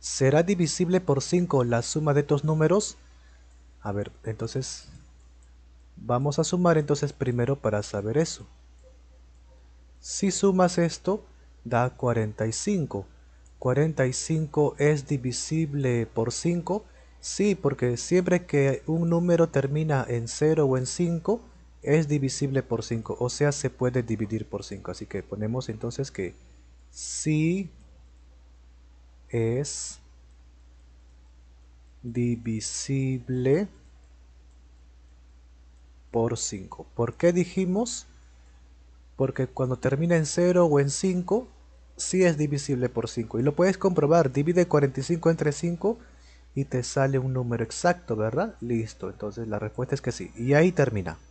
¿Será divisible por 5 la suma de estos números? A ver, entonces vamos a sumar entonces primero para saber eso. Si sumas esto, da 45. 45 es divisible por 5. Sí, porque siempre que un número termina en 0 o en 5, es divisible por 5. O sea, se puede dividir por 5. Así que ponemos entonces que sí es divisible por 5. ¿Por qué dijimos? Porque cuando termina en 0 o en 5, sí es divisible por 5. Y lo puedes comprobar, divide 45 entre 5 y te sale un número exacto, ¿verdad? Listo, entonces la respuesta es que sí. Y ahí termina.